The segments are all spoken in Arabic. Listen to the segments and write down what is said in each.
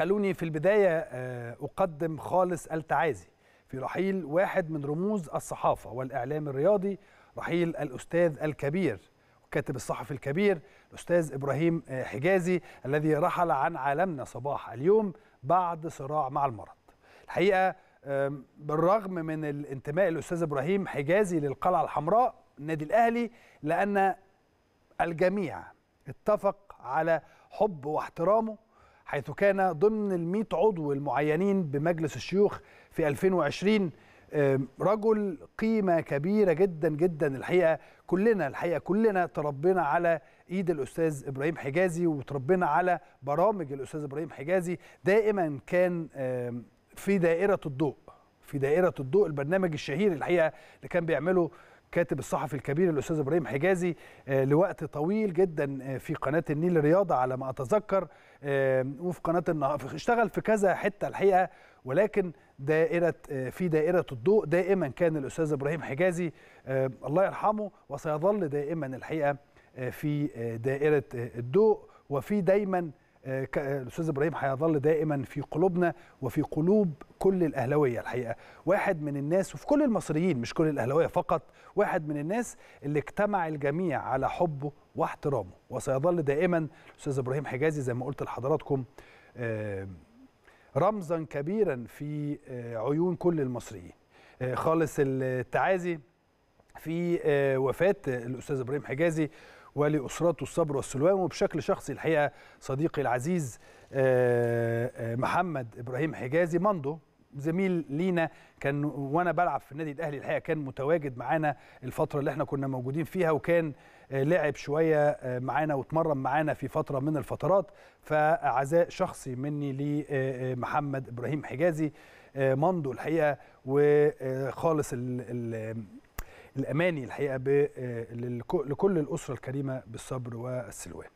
خلوني في البداية آه، أقدم خالص التعازي في رحيل واحد من رموز الصحافة والإعلام الرياضي رحيل الأستاذ الكبير كاتب الصحفي الكبير الأستاذ إبراهيم آه، حجازي الذي رحل عن عالمنا صباح اليوم بعد صراع مع المرض الحقيقة بالرغم من الانتماء الأستاذ إبراهيم حجازي للقلعة الحمراء النادي الأهلي لأن الجميع اتفق على حب واحترامه حيث كان ضمن ال 100 عضو المعينين بمجلس الشيوخ في 2020 رجل قيمة كبيرة جدا جدا الحقيقة كلنا الحقيقة كلنا تربينا على ايد الاستاذ ابراهيم حجازي وتربينا على برامج الاستاذ ابراهيم حجازي دائما كان في دائرة الضوء في دائرة الضوء البرنامج الشهير الحقيقة اللي كان بيعمله كاتب الصحفي الكبير الاستاذ ابراهيم حجازي آه، لوقت طويل جدا آه، في قناه النيل الرياضه على ما اتذكر وفي قناه النهار اشتغل في كذا حته الحقيقه ولكن دائره آه، في دائره الضوء دائما كان الاستاذ ابراهيم حجازي الله يرحمه وسيظل دائما الحقيقه آه، في آه، دائره الضوء وفي دايما آه، آه، الاستاذ ابراهيم هيظل دائما في قلوبنا وفي قلوب كل الاهلاويه الحقيقه واحد من الناس وفي كل المصريين مش كل الاهلاويه فقط واحد من الناس اللي اجتمع الجميع على حبه واحترامه وسيظل دائما الاستاذ ابراهيم حجازي زي ما قلت لحضراتكم آه، رمزا كبيرا في عيون كل المصريين خالص التعازي في آه، وفاة الأستاذ إبراهيم حجازي ولأسرته الصبر والسلوان وبشكل شخصي الحقيقة صديقي العزيز آه، آه، محمد إبراهيم حجازي مندو زميل لينا كان وانا بلعب في النادي الاهلي الحقيقه كان متواجد معانا الفتره اللي احنا كنا موجودين فيها وكان لعب شويه معانا واتمرن معانا في فتره من الفترات فعزاء شخصي مني لمحمد ابراهيم حجازي مندو الحقيقه وخالص ال ال الاماني الحقيقه آه، لكل الاسره الكريمه بالصبر والسلوان.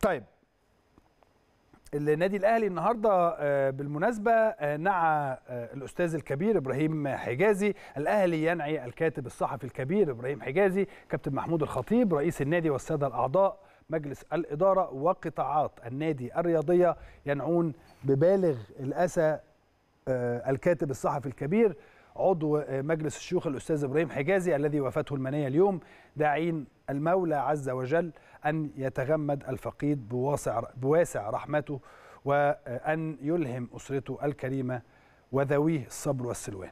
طيب النادي الاهلي النهارده آه، بالمناسبه نعى آه، الاستاذ الكبير ابراهيم حجازي الاهلي ينعي الكاتب الصحفي الكبير ابراهيم حجازي كابتن محمود الخطيب رئيس النادي والساده الاعضاء مجلس الاداره وقطاعات النادي الرياضيه ينعون ببالغ الاسى الكاتب الصحفي الكبير عضو مجلس الشيوخ الأستاذ إبراهيم حجازي الذي وفاته المنية اليوم داعين المولى عز وجل أن يتغمد الفقيد بواسع, بواسع رحمته وأن يلهم أسرته الكريمة وذويه الصبر والسلوان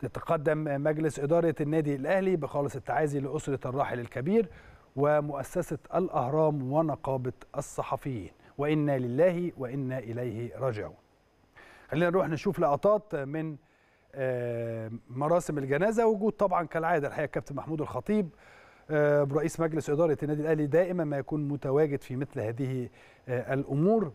تتقدم مجلس إدارة النادي الأهلي بخالص التعازي لأسرة الراحل الكبير ومؤسسة الأهرام ونقابة الصحفيين وإنا لله وإنا إليه راجعون خلينا نروح نشوف لقطات من آه، مراسم الجنازه وجود طبعا كالعاده الحقيقه كابتن محمود الخطيب آه، رئيس مجلس اداره النادي الاهلي دائما ما يكون متواجد في مثل هذه آه، الامور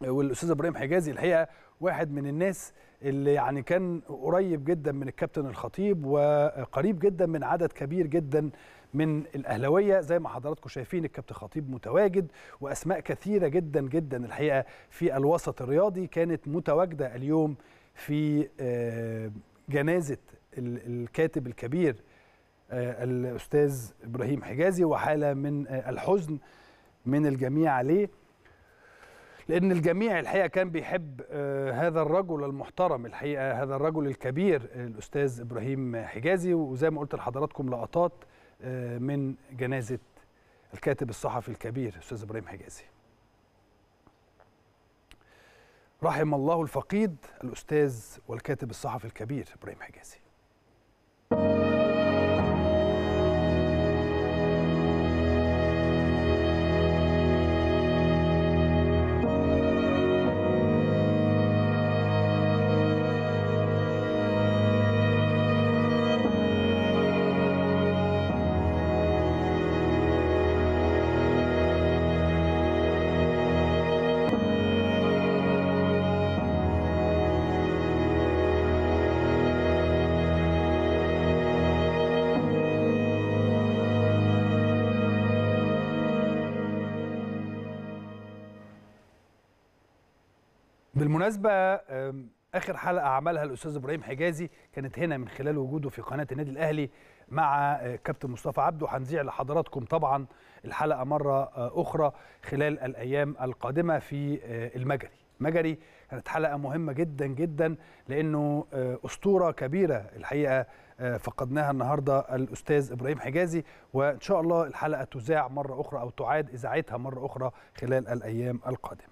والاستاذ ابراهيم حجازي الحقيقه واحد من الناس اللي يعني كان قريب جدا من الكابتن الخطيب وقريب جدا من عدد كبير جدا من الاهلاويه زي ما حضراتكم شايفين الكابتن خطيب متواجد واسماء كثيره جدا جدا الحقيقه في الوسط الرياضي كانت متواجده اليوم في آه، جنازة الكاتب الكبير آه، الأستاذ إبراهيم حجازي وحالة من آه، الحزن من الجميع عليه لأن الجميع الحقيقة كان بيحب هذا الرجل المحترم الحقيقة هذا الرجل الكبير الأستاذ إبراهيم حجازي وزي ما قلت لحضراتكم لقطات من جنازة الكاتب الصحفي الكبير أستاذ إبراهيم حجازي رحم الله الفقيد الأستاذ والكاتب الصحفي الكبير إبراهيم حجازي بالمناسبه اخر حلقه عملها الاستاذ ابراهيم حجازي كانت هنا من خلال وجوده في قناه النادي الاهلي مع آه، كابتن مصطفى عبده هنذيع لحضراتكم طبعا الحلقه مره آه، اخرى خلال الايام القادمه في آه، المجري مجري كانت حلقه مهمه جدا جدا لانه اسطوره كبيره الحقيقه فقدناها النهارده الاستاذ ابراهيم حجازي وان شاء الله الحلقه تذاع مره اخرى او تعاد اذاعتها مره اخرى خلال الايام القادمه